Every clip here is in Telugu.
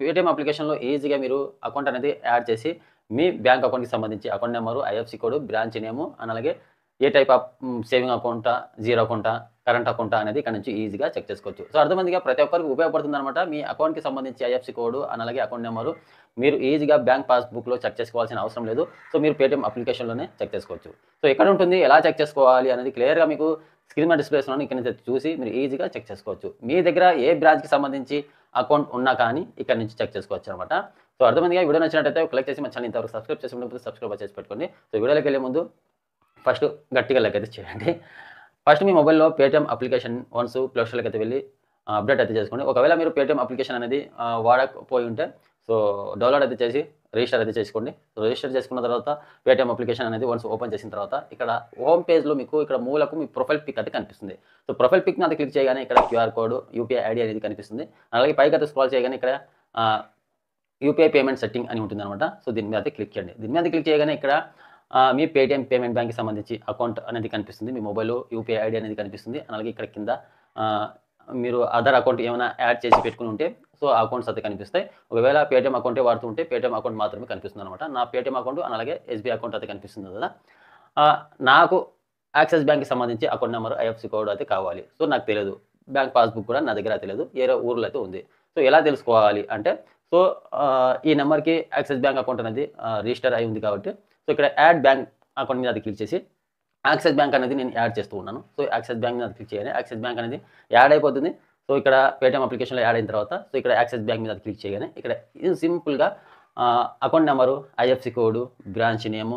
పేటీఎం అప్లికేషన్లో ఈజీగా మీరు అకౌంట్ అనేది యాడ్ చేసి మీ బ్యాంక్ అకౌంట్కి సంబంధించి account number IFSC code branch name అలాగే ఏ టైప్ ఆఫ్ సేవింగ్ అకౌంటా జీరో అకౌంటా కరెంట్ అకౌంటా అనేది ఇక్కడ నుంచి ఈజీగా చెక్ చేసుకోవచ్చు సో అర్థమందిగా ప్రతి ఒక్కరికి ఉపయోగపడుతుంది అనమాట మీ అకౌంట్కి సంబంధించి ఐఎఫ్సి కోడ్ అలాగే అకౌంట్ నెంబరు మీరు ఈజీగా బ్యాంక్ పాస్బుక్లో చెక్ చేసుకోవాల్సిన అవసరం లేదు సో మీరు పేటీఎం అప్లికేషన్లోనే చెక్ చేసుకోవచ్చు సో ఎక్కడ ఉంటుంది ఎలా చెక్ చేసుకోవాలి అనేది క్లియర్గా మీకు స్క్రీన్ మీద డిస్ప్లేస్ ఉన్నాను ఇక్కడ నుంచి చూసి మీరు ఈజీగా చెక్ చేసుకోవచ్చు మీ దగ్గర ఏ బ్రాంచ్కి సంబంధించి అకౌంట్ ఉన్నా కానీ ఇక్కడ నుంచి చెక్ చేసుకోవచ్చు అనమాట సో అర్థమైందిగా వీడియో నచ్చినట్టయితే క్లిక్ చేసి మన ఛానల్ ఇంతవరకు సబ్స్క్రైబ్ చేసి ఉంటుంది సబ్స్క్రైబ్ చేసి పెట్టుకోండి సో వీడియోలోకి వెళ్ళే ముందు ఫస్ట్ గట్టిగా లెక్క అయితే చేయండి ఫస్ట్ మీ మొబైల్లో పేటిఎం అప్లికేషన్ వన్స్ ప్లేస్టోర్లోకి అయితే వెళ్ళి అప్డేట్ అయితే చేసుకోండి ఒకవేళ మీరు పేటిఎం అప్లికేషన్ అనేది వాడకపోయి ఉంటే సో డౌన్లోడ్ అయితే చేసి రిజిస్టర్ అయితే చేసుకోండి రిజిస్టర్ చేసుకున్న తర్వాత పేటిఎం అప్లికేషన్ అనేది వన్స్ ఓపెన్ చేసిన తర్వాత ఇక్కడ హోమ్ పేజ్లో మీకు ఇక్కడ మూలకు మీ ప్రొఫైల్ పిక్ అయితే కనిపిస్తుంది సో ప్రొఫైల్ పిక్ మీద క్లిక్ చేయగానే ఇక్కడ క్యూఆర్ కోడ్ యూపీఐ ఐడి అనేది కనిపిస్తుంది అలాగే పైకి అయితే స్క్రాల్ చేయగానే ఇక్కడ యూపీఐ పేమెంట్ సెట్టింగ్ అని ఉంటుంది అనమాట సో దీని మీద క్లిక్ చేయండి దీని మీద క్లిక్ చేయగానే ఇక్కడ మీ పేటిఎం పేమెంట్ బ్యాంక్కి సంబంధించి అకౌంట్ అనేది కనిపిస్తుంది మీ మొబైల్ యూపీఐ ఐడి అనేది కనిపిస్తుంది అలాగే ఇక్కడ కింద మీరు అదర్ అకౌంట్ ఏమైనా యాడ్ చేసి పెట్టుకుని ఉంటే సో ఆ అకౌంట్స్ అయితే కనిపిస్తాయి ఒకవేళ పేటీఎం అకౌంటే వాడుతుంటే పేటీఎం అకౌంట్ మాత్రమే కనిపిస్తుంది అనమాట నా పేటీఎం అకౌంట్ అలాగే ఎస్బీఐ అకౌంట్ అయితే కనిపిస్తుంది కదా నాకు యాక్సిస్ బ్యాంక్కి సంబంధించి అకౌంట్ నెంబర్ ఐఎఫ్సి కోడ్ అయితే కావాలి సో నాకు తెలియదు బ్యాంక్ పాస్బుక్ కూడా నా దగ్గర తెలియదు ఏరే ఊర్లో అయితే ఉంది సో ఎలా తెలుసుకోవాలి అంటే సో ఈ నెంబర్కి యాక్సిస్ బ్యాంక్ అకౌంట్ అనేది రిజిస్టర్ అయి ఉంది కాబట్టి సో ఇక్కడ యాడ్ బ్యాంక్ అకౌంట్ మీద అది క్లిక్ చేసి యాక్సిస్ బ్యాంక్ అనేది నేను యాడ్ చేస్తూ ఉన్నాను సో యాక్సిస్ బ్యాంక్ మీద క్లిక్ చేయాలి యాక్సిస్ బ్యాంక్ అనేది యాడ్ అయిపోతుంది సో ఇక్కడ పేటీఎం అప్లికేషన్లో యాడ్ అయిన తర్వాత సో ఇక్కడ యాక్సిస్ బ్యాంక్ మీద క్లిక్ చేయగానే ఇక్కడ ఇది సింపుల్గా account number IFSC code branch name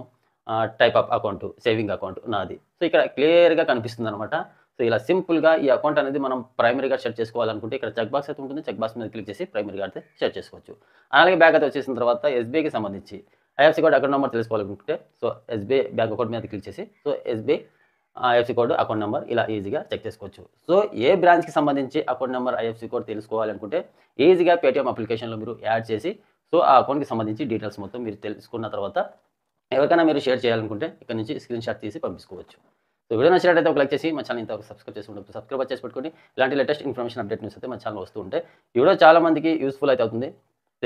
type of account saving account నాది సో ఇక్కడ క్లియర్గా కనిపిస్తుంది అనమాట సో ఇలా సింపుల్గా ఈ అకౌంట్ అనేది మనం ప్రైమరీగా సెట్ చేసుకోవాలనుకుంటే ఇక్కడ చెక్ బాక్స్ అయితే ఉంటుంది చెక్ బాక్స్ మీద క్లిక్ చేసి ప్రైమరీగా అయితే సెట్ చేసుకోవచ్చు అలాగే బ్యాంక్ అయితే వచ్చేసిన తర్వాత ఎస్బీఐకి సంబంధించి ఐఎఫ్సి కోడ్ అకౌంట్ నెంబర్ తెలుసుకోవాలనుకుంటే సో ఎస్బీఐ బ్యాంక్ అకౌంట్ మీద క్లిక్ చేసి so SBI IFSC code account number ఇలా ఈజీగా చెక్ చేసుకోవచ్చు సో ఏ బ్రాంచ్కి సంబంధించి అకౌంట్ నెంబర్ ఐఎఫ్సి కోడ్ తెలుసుకోవాలనుకుంటే ఈజీగా పేటీఎం అప్లికేషన్లో మీరు యాడ్ చేసి సో ఆ అకౌంట్కి సంబంధించి డీటెయిల్స్ మొత్తం మీరు తెలుసుకున్న తర్వాత ఎవరికైనా మీరు షేర్ చేయాలనుకుంటే ఇక్కడ నుంచి స్క్రీన్ షాట్ తీసి పంపించుకోవచ్చు సో వీడియో నచ్చినట్టయితే ఒక లైక్ చేసి మా ఛానల్ ఇంతవరకు సబ్స్క్రైబ్ చేసుకుంటే సబ్స్క్రైబ్ చేసి పెట్టుకుని ఇలాంటి లేటెస్ట్ ఇన్ఫర్మేషన్ అప్డేట్ న్యూస్ అయితే మా ఛానల్ వస్తూ ఉంటే ఈ వీడియో చాలామందికి యూస్ఫుల్ అయితే అవుతుంది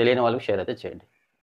తెలియని వాళ్ళకి షేర్ అయితే చేయండి